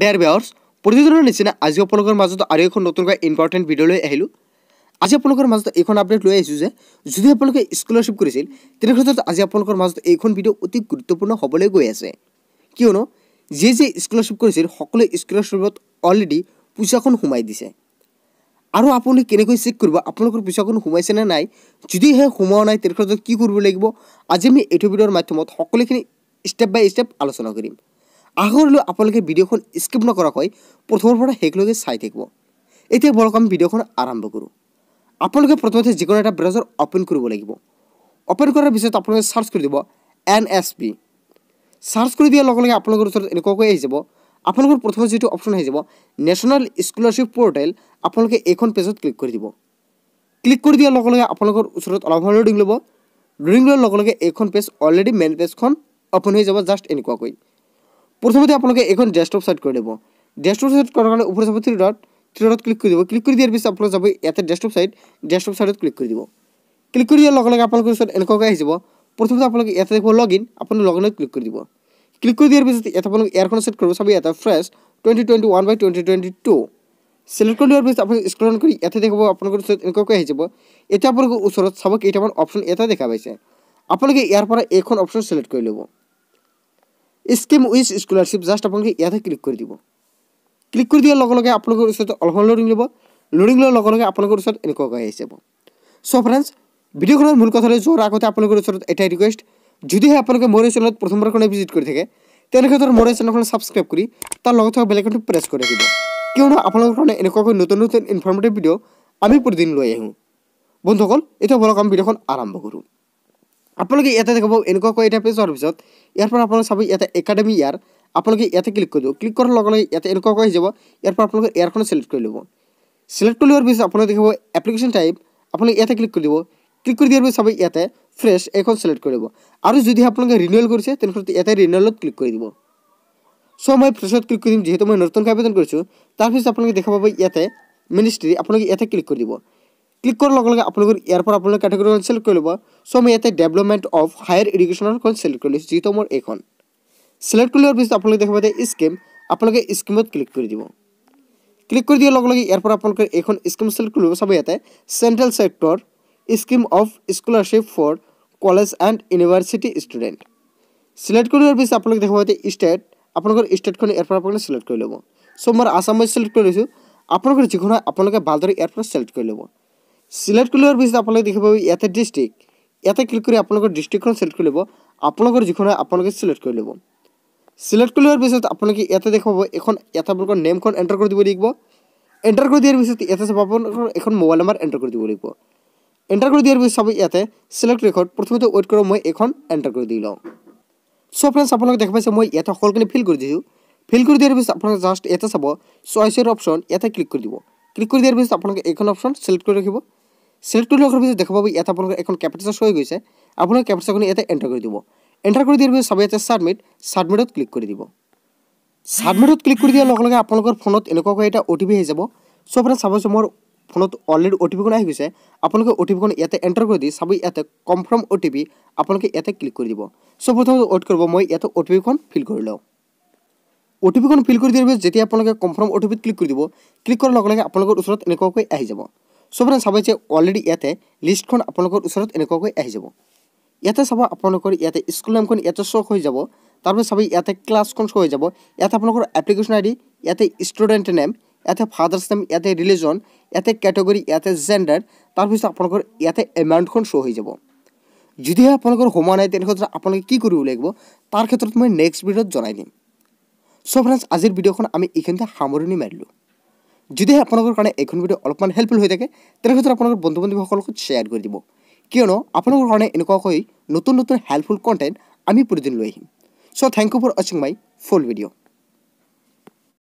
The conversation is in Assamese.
ডেয়াৰ বেয়াৰ্ছ প্ৰতিদিনৰ নিচিনা আজি আপোনালোকৰ মাজত আৰু এখন নতুনকৈ ইম্পৰ্টেণ্ট ভিডিঅ' লৈ আহিলোঁ আজি আপোনালোকৰ মাজত এইখন আপডেট লৈ আহিছোঁ যে যদি আপোনালোকে স্কলাৰশ্বিপ কৰিছিল তেনেক্ষেত্ৰত আজি আপোনালোকৰ মাজত এইখন ভিডিঅ' অতি গুৰুত্বপূৰ্ণ হ'বলৈ গৈ আছে কিয়নো যিয়ে যিয়ে স্কলাৰশ্বিপ কৰিছিল সকলোৱে স্কলাৰশ্বিপত অলৰেডি পইচাখন সোমাই দিছে আৰু আপুনি কেনেকৈ চেক কৰিব আপোনালোকৰ পইচাখন সোমাইছেনে নাই যদিহে সোমোৱা নাই তেনেক্ষেত্ৰত কি কৰিব লাগিব আজি আমি এইটো ভিডিঅ'ৰ মাধ্যমত সকলোখিনি ষ্টেপ বাই ষ্টেপ আলোচনা কৰিম আগলৈ আপোনালোকে ভিডিঅ'খন স্কিপ নকৰাকৈ প্ৰথমৰ পৰা শেষলৈকে চাই থাকিব এতিয়া বৰক আমি ভিডিঅ'খন আৰম্ভ কৰোঁ আপোনালোকে প্ৰথমতে যিকোনো এটা ব্ৰাউজাৰ অ'পেন কৰিব লাগিব অ'পেন কৰাৰ পিছত আপোনালোকে চাৰ্চ কৰি দিব এন এছ পি চাৰ্চ কৰি দিয়াৰ লগে লগে আপোনালোকৰ ওচৰত এনেকুৱাকৈ আহি যাব আপোনালোকৰ প্ৰথমে যিটো অপশ্যন আহি যাব নেশ্যনেল স্কলাৰশ্বিপ পৰ্টেল আপোনালোকে এইখন পেজত ক্লিক কৰি দিব ক্লিক কৰি দিয়াৰ লগে লগে আপোনালোকৰ ওচৰত অলপ সময় ডিং ল'ব ডিং লোৱাৰ লগে লগে এইখন পেজ অলৰেডি মেইন পেজখন অপেন হৈ যাব জাষ্ট এনেকুৱাকৈ প্রথমতে আপনাকে এখন ডেস্কটপ সেট করে দেব ডেস্কটপ সেট করার কারণে উপরে যাব three dot three dot click করে দেব ক্লিক করে দিয়ার পিছত আপনার যাব ইয়াতে ডেস্কটপ সাইট ডেস্কটপ সাইটত ক্লিক করে দিব ক্লিক করে দিয়ার লগে আপনার ওসব এনেকুৱাকৈ যাব প্রথমতে আপনাকে ইয়াতে দেখব লগ ইন আপনি লগ ইনত ক্লিক করে দিব ক্লিক করে দিয়ার পিছত এটা আপনার এয়ারখন সেট করব সবাই এটা fresh twenty twenty one by twenty twenty two select করে দিয়ার পিছত আপনি স্ক্রন করে ইয়াতে দেখব আপনার ওসব এনেকুৱাকৈ যাব এটা আপনার ওসব সব কেইটামান অপশন এটা দেখা পাইছে আপনাদের ইয়ারপরে এখন অপশন সিলেক্ট করে নেব স্কিম উইচ স্কলাৰশ্বিপ জাষ্ট আপোনালোকে ইয়াতে ক্লিক কৰি দিব ক্লিক কৰি দিয়াৰ লগে লগে আপোনালোকৰ ওচৰত অলপমান লৰিং ল'ব লৰিং লোৱাৰ লগে লগে আপোনালোকৰ ওচৰত এনেকুৱা আহি যাব চ' ফ্ৰেণ্ডছ ভিডিঅ'খনৰ মূল কথালৈ যোৱাৰ আগতে আপোনালোকৰ ওচৰত এটাই ৰিকুৱেষ্ট যদিহে আপোনালোকে মোৰ এই চেনেলত প্ৰথমবাৰৰ কাৰণে ভিজিট কৰি থাকে তেনেক্ষেত্ৰত মোৰ এই চেনেলখন ছাবস্ক্ৰাইব কৰি তাৰ লগত থকা বেলেগ এখনটো প্ৰেছ কৰি ৰাখিব কিয়নো আপোনালোকৰ কাৰণে এনেকুৱাকৈ নতুন নতুন ইনফৰ্মেটিভ ভিডিঅ' আমি প্ৰতিদিন লৈ আহোঁ বন্ধুসকল এতিয়া বলক আমি ভিডিঅ'খন আৰম্ভ কৰোঁ আপোনালোকে ইয়াতে দেখাব এনেকুৱাকৈ এটা পেজ হোৱাৰ পিছত ইয়াৰ পৰা আপোনালোকে চাব ইয়াতে একাডেমি ইয়াৰ আপোনালোকে ইয়াতে ক্লিক কৰি দিব ক্লিক কৰাৰ লগে লগে ইয়াতে এনেকুৱা কৈ যাব ইয়াৰ পৰা আপোনালোকে ইয়াৰখন চিলেক্ট কৰি ল'ব চিলেক্ট কৰি লোৱাৰ পিছত আপোনালোকে দেখিব এপ্লিকেশ্যন টাইপ আপোনালোকে ইয়াতে ক্লিক কৰি দিব ক্লিক কৰি দিয়াৰ পিছত চাব ইয়াতে ফ্ৰেছ এইখন চিলেক্ট কৰি দিব আৰু যদি আপোনালোকে ৰিনিউৱেল কৰিছে তেনেহ'লে ইয়াতে ৰিনিউৱেলত ক্লিক কৰি দিব চ' মই ফ্ৰেছত ক্লিক কৰি দিম যিহেতু মই নতুনকৈ আবেদন কৰিছোঁ তাৰপিছত আপোনালোকে দেখা পাব ইয়াতে মিনিষ্ট্ৰি আপোনালোকে ইয়াতে ক্লিক কৰি দিব ক্লিক কৰাৰ লগে লগে আপোনালোকৰ ইয়াৰ পৰা আপোনালোকে কেটেগৰীখন ছিলেক্ট কৰি ল'ব চ' মই ইয়াতে ডেভেলপমেণ্ট অফ হায়াৰ এডুকেশ্যনৰখন চিলেক্ট কৰি লৈছোঁ যিহেতু মোৰ এইখন চিলেক্ট কৰি লোৱাৰ পিছত আপোনালোকে দেখিব যে স্কিম আপোনালোকে স্কিমত ক্লিক কৰি দিব ক্লিক কৰি দিয়াৰ লগে লগে ইয়াৰ পৰা আপোনালোকে এইখন স্কিম চিলেক্ট কৰি ল'ব চাব ইয়াতে central sector scheme of scholarship for college and university student select কৰি লোৱাৰ পিছত আপোনালোকে দেখিব যে ষ্টেট আপোনালোকৰ ষ্টেটখন ইয়াৰ পৰা আপোনালোকে চিলেক্ট কৰি ল'ব চ' মই আছাম মই ছিলেক্ট কৰি লৈছোঁ আপোনালোকৰ যিখন হয় আপোনালোকে ভালদৰে ইয়াৰ পৰা চিলেক্ট কৰি ল'ব সিলেক্ট কৰি লোৱাৰ পিছত আপোনালোকে দেখিব ইয়াতে ডিষ্ট্ৰিক্ট ইয়াতে ক্লিক কৰি আপোনালোকৰ ডিষ্ট্ৰিক্টখন চিলেক্ট কৰি ল'ব আপোনালোকৰ যিখন হয় আপোনালোকে চিলেক্ট কৰি ল'ব চিলেক্ট কৰি লোৱাৰ পিছত আপোনালোকে ইয়াতে দেখুৱাব এখন ইয়াতে আপোনালোকৰ নেমখন এণ্টাৰ কৰি দিব লাগিব এণ্টাৰ কৰি দিয়াৰ পিছত ইয়াতে চাব আপোনালোকৰ এখন মোবাইল নাম্বাৰ এণ্টাৰ কৰি দিব লাগিব এণ্টাৰ কৰি দিয়াৰ পিছত চাব ইয়াতে চিলেক্ট ৰেকৰ্ড প্ৰথমতে ৱেইট কৰক মই এইখন এণ্টাৰ কৰি দি লওঁ চ' ফ্ৰেণ্ডছ আপোনালোকে দেখা পাইছে মই ইয়াতে সকলোখিনি ফিল কৰি দিছোঁ ফিল কৰি দিয়াৰ পিছত আপোনালোকে জাষ্ট ইয়াতে চাব চইচৰ অপশ্যন ইয়াতে ক্লিক কৰি দিব ক্লিক কৰি দিয়াৰ পিছত আপোনালোকে এইখন অপশ্যন চিলেক্ট কৰি ৰাখিব চেল্ফ টু লোৱাৰ পিছত দেখা পাব ইয়াত আপোনালোকৰ এখন কেপাচিটাৰ শ্ব' হৈ গৈছে আপোনাৰ কেপাচিটাৰখন ইয়াতে এণ্টাৰ কৰি দিব এণ্টাৰ কৰি দিয়াৰ পিছত চাব ইয়াতে ছাবমিট ছাবমিটত ক্লিক কৰি দিব ছাবমিটত ক্লিক কৰি দিয়াৰ লগে লগে আপোনালোকৰ ফোনত এনেকুৱাকৈ এটা অ' টি পি আহি যাব চ' আপোনাৰ চাবচোন মোৰ ফোনত অলৰেডি অ' টি পিখন আহি গৈছে আপোনালোকে অ' টি পিখন ইয়াতে এণ্টাৰ কৰি দি চাব ইয়াতে কনফাৰ্ম অ' টি পি আপোনালোকে ইয়াতে ক্লিক কৰি দিব চ' প্ৰথমতে ৱেইট কৰিব মই ইয়াতে অ' টি পিখন ফিল কৰি লওঁ অ' টি পিখন ফিল কৰি দিয়াৰ পিছত যেতিয়া আপোনালোকে কনফাৰ্ম অ' টি পিত ক্লিক কৰি দিব ক্লিক কৰাৰ লগে লগে আপোনালোকৰ ওচৰত এনেকুৱাকৈ আহি যাব সবৰে চাব যে অলৰেডি ইয়াতে লিষ্টখন আপোনালোকৰ ওচৰত এনেকুৱাকৈ আহি যাব ইয়াতে চাব আপোনালোকৰ ইয়াতে স্কুল নামখন ইয়াতে শ্ব' হৈ যাব তাৰপিছত চাব ইয়াতে ক্লাছখন শ্ব' হৈ যাব ইয়াতে আপোনালোকৰ এপ্লিকেশ্যন আই ডি ইয়াতে ষ্টুডেণ্ট নেম ইয়াতে ফাদাৰ্ছ নেম ইয়াতে ৰিলিজন ইয়াতে কেটেগৰি ইয়াতে জেণ্ডাৰ তাৰপিছত আপোনালোকৰ ইয়াতে এমাউণ্টখন শ্ব' হৈ যাব যদিহে আপোনালোকৰ সোমোৱা নাই তেনেক্ষেত্ৰত আপোনালোকে কি কৰিব লাগিব তাৰ ক্ষেত্ৰত মই নেক্সট ভিডিঅ'ত জনাই দিম চ' ফ্ৰেণ্ডছ আজিৰ ভিডিঅ'খন আমি এইখিনিতে সামৰণি মাৰিলোঁ যদিহে আপোনালোকৰ কাৰণে এইখন ভিডিঅ' অলপমান হেল্পফুল হৈ থাকে তেনেহ'লে আপোনালোকৰ বন্ধু বান্ধৱীসকলকো শ্বেয়াৰ কৰি দিব কিয়নো আপোনালোকৰ কাৰণে এনেকুৱাকৈ নতুন নতুন হেল্পফুল কণ্টেণ্ট আমি প্ৰতিদিন লৈ আহিম চ' থেংক ইউ ফৰ ৱাচিং মাই ফুল ভিডিঅ'